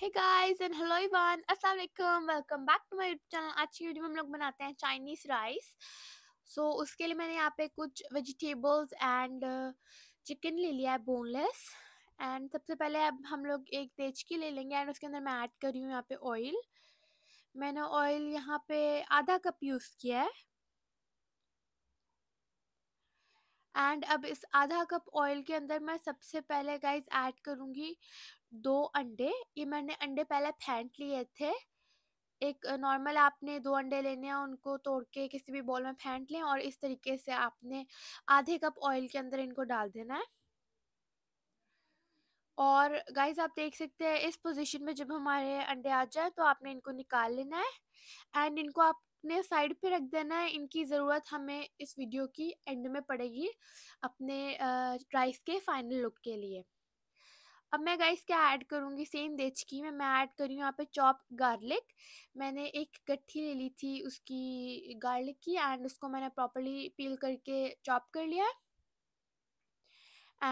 hey guys and hello इवान अस्सलाम वालेकुम welcome back to my channel आज की वीडियो में हम लोग बनाते हैं चाइनीज़ राइस सो उसके लिए मैंने यहाँ पे कुछ वेजिटेबल्स एंड चिकन ले लिया है बोनलेस एंड सबसे पहले अब हम लोग एक तेजकी ले लेंगे एंड उसके अंदर मैं ऐड कर रही हूँ यहाँ पे ऑयल मैंने ऑयल यहाँ पे आधा कप यूज़ किया है एंड अब इस आधा कप ऑयल के अंदर मैं सबसे पहले गाइस ऐड करूँगी दो अंडे ये मैंने अंडे पहले फेंट लिए थे एक नॉर्मल आपने दो अंडे लेने हैं उनको तोड़ के किसी भी बॉल में फेंट लें और इस तरीके से आपने आधे कप ऑयल के अंदर इनको डाल देना है और गाइस आप देख सकते हैं इस पोजीशन में जब हमारे अंडे आ जाए तो आपने इनको निकाल लेना है एंड इनको आप अपने साइड पे रख देना है इनकी ज़रूरत हमें इस वीडियो की एंड में पड़ेगी अपने राइस के फाइनल लुक के लिए अब मैं गाइस क्या ऐड करूँगी सेम देचकी में मैं ऐड करी हूँ यहाँ पे चॉप गार्लिक मैंने एक गट्ठी ले ली थी उसकी गार्लिक की एंड उसको मैंने प्रॉपरली पील करके चॉप कर लिया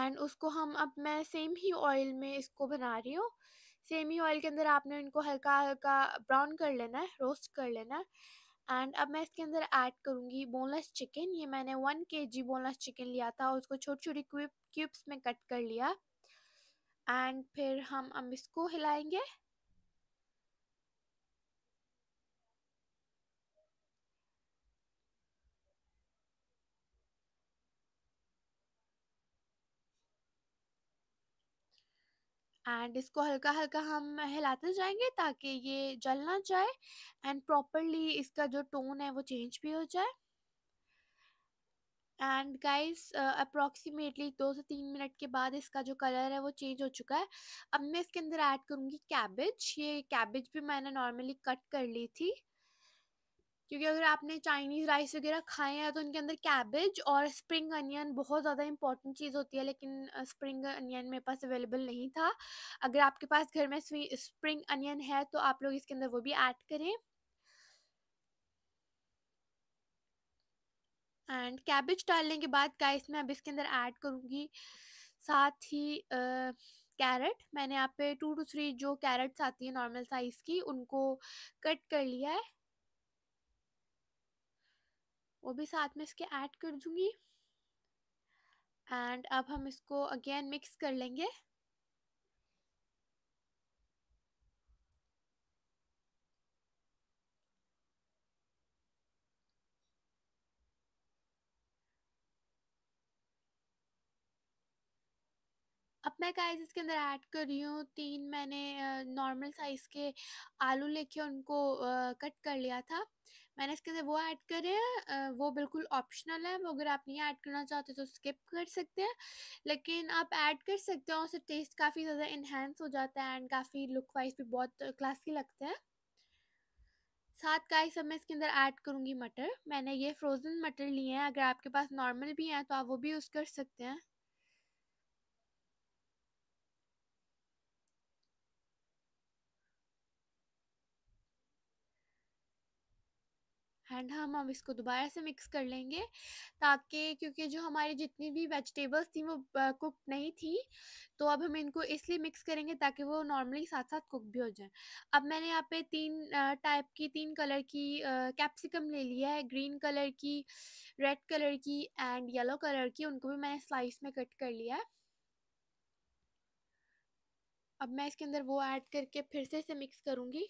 एंड उसको हम अब मैं सेम ही ऑयल में इसको बना रही हूँ सेम ही ऑयल के अंदर आपने इनको हल्का हल्का ब्राउन कर लेना है रोस्ट कर लेना है एंड अब मैं इसके अंदर ऐड करूँगी बोनलेस चिकन ये मैंने वन के जी बोनलेस चिकन लिया था उसको छोटी छोटी क्यूब क्यूब्स में कट कर लिया एंड फिर हम अब इसको हिलाएंगे एंड इसको हल्का हल्का हम हिलाते जाएंगे ताकि ये जल ना जाए एंड प्रॉपरली इसका जो टोन है वो चेंज भी हो जाए एंड गाइस अप्रॉक्सीमेटली दो से तीन मिनट के बाद इसका जो कलर है वो चेंज हो चुका है अब मैं इसके अंदर ऐड करूँगी कैबेज ये कैबेज भी मैंने नॉर्मली कट कर ली थी क्योंकि अगर आपने चाइनीज़ राइस वगैरह खाए हैं तो उनके अंदर कैबेज और स्प्रिंग अनियन बहुत ज़्यादा इंपॉर्टेंट चीज़ होती है लेकिन स्प्रिंग अनियन मेरे पास अवेलेबल नहीं था अगर आपके पास घर में स्प्रिंग अनियन है तो आप लोग इसके अंदर वो भी ऐड करें एंड कैबेज डालने के बाद गाइस मैं अब इसके अंदर ऐड करूँगी साथ ही कैरेट मैंने यहाँ पे टू टू थ्री जो कैरेट्स आती हैं नॉर्मल साइज़ की उनको कट कर लिया है वो भी साथ में इसके ऐड कर दूंगी एंड अब हम इसको अगेन मिक्स कर लेंगे अब मैं गाइस इसके अंदर ऐड कर रही हूँ तीन मैंने नॉर्मल साइज़ के आलू लेके उनको कट कर लिया था मैंने इसके अंदर वो ऐड करे हैं वो बिल्कुल ऑप्शनल है वो अगर आप नहीं ऐड करना चाहते तो स्किप कर सकते हैं लेकिन आप ऐड कर सकते हैं उससे टेस्ट काफ़ी ज़्यादा इन्हेंस हो जाता है एंड काफ़ी लुक वाइज भी बहुत क्लासी लगते हैं साथ का ही सब मैं इसके अंदर ऐड करूँगी मटर मैंने ये फ्रोज़न मटर लिए हैं अगर आपके पास नॉर्मल भी हैं तो आप वो भी यूज़ कर सकते हैं एंड हम अब इसको दोबारा से मिक्स कर लेंगे ताकि क्योंकि जो हमारी जितनी भी वेजिटेबल्स थी वो कुक नहीं थी तो अब हम इनको इसलिए मिक्स करेंगे ताकि वो नॉर्मली साथ साथ कुक भी हो जाए अब मैंने यहाँ पे तीन टाइप की तीन कलर की कैप्सिकम ले लिया है ग्रीन कलर की रेड कलर की एंड येलो कलर की उनको भी मैंने स्लाइस में कट कर लिया है अब मैं इसके अंदर वो ऐड करके फिर से इसे मिक्स करूँगी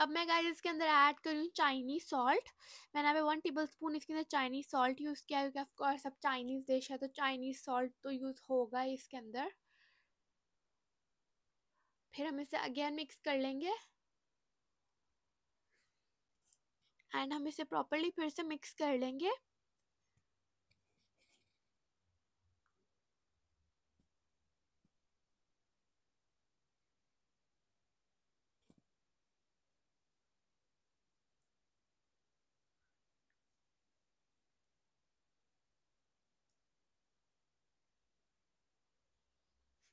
अब मैं गाइस इसके अंदर ऐड कर रही चाइनीज सॉल्ट मैंने अभी वन टेबल स्पून इसके अंदर चाइनीज सॉल्ट यूज़ किया क्योंकि ऑफकोर्स अब चाइनीज़ डिश है तो चाइनीज़ सॉल्ट तो यूज़ होगा इसके अंदर फिर हम इसे अगेन मिक्स कर लेंगे एंड हम इसे प्रॉपरली फिर से मिक्स कर लेंगे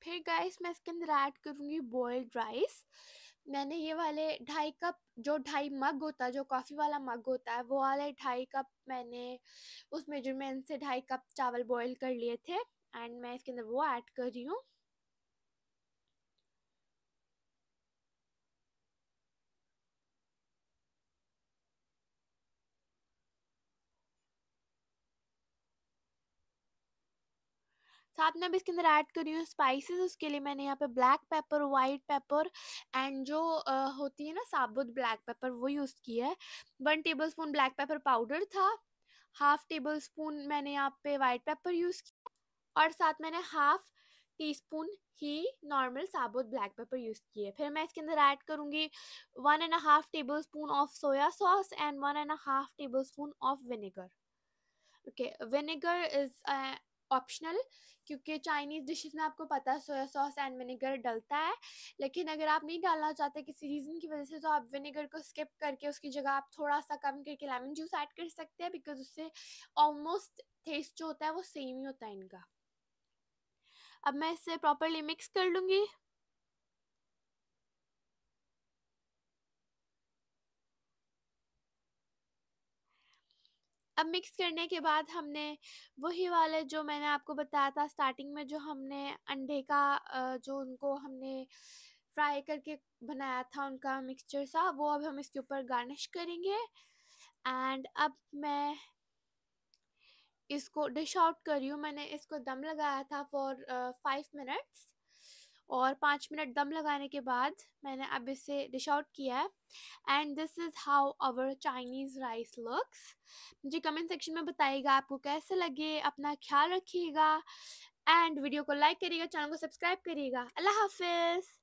फिर गाइस मैं इसके अंदर ऐड करूँगी बॉयल्ड राइस मैंने ये वाले ढाई कप जो ढाई मग होता है जो कॉफ़ी वाला मग होता है वो वाले ढाई कप मैंने उस मेजरमेंट से ढाई कप चावल बॉयल कर लिए थे एंड मैं इसके अंदर वो ऐड कर रही हूँ साथ में अब इसके अंदर ऐड कर रही हूँ स्पाइसेस उसके लिए मैंने यहाँ पे black pepper white pepper and जो आ, होती है ना साबुत ब्लैक पेपर वो यूज़ किया है one tablespoon black pepper powder था हाफ टेबल स्पून मैंने यहाँ पे वाइट पेपर यूज़ किया और साथ मैंने हाफ टी स्पून ही नॉर्मल साबुत ब्लैक पेपर यूज़ किए फिर मैं इसके अंदर ऐड करूँगी one and half tablespoon of soya sauce and one and half tablespoon of vinegar okay vinegar is optional क्योंकि चाइनीज़ डिशेज में आपको पता है सोया सॉस एंड विनेगर डलता है लेकिन अगर आप नहीं डालना चाहते किसी रीज़न की वजह से तो आप विनेगर को स्किप करके उसकी जगह आप थोड़ा सा कम करके लेमन जूस ऐड कर सकते हैं बिकॉज उससे ऑलमोस्ट टेस्ट जो होता है वो सेम ही होता है इनका अब मैं इसे प्रॉपरली मिक्स कर लूँगी अब मिक्स करने के बाद हमने वही वाले जो मैंने आपको बताया था स्टार्टिंग में जो हमने अंडे का जो उनको हमने फ्राई करके बनाया था उनका मिक्सचर सा वो अब हम इसके ऊपर गार्निश करेंगे एंड अब मैं इसको डिश आउट करी हूँ मैंने इसको दम लगाया था फॉर फाइव मिनट्स और पाँच मिनट दम लगाने के बाद मैंने अब इसे डिश आउट किया है and this is how our Chinese rice looks मुझे कमेंट सेक्शन में बताइएगा आपको कैसे लगे अपना ख्याल रखिएगा एंड वीडियो को लाइक करिएगा चैनल को सब्सक्राइब करिएगा अल्लाह हाफिज़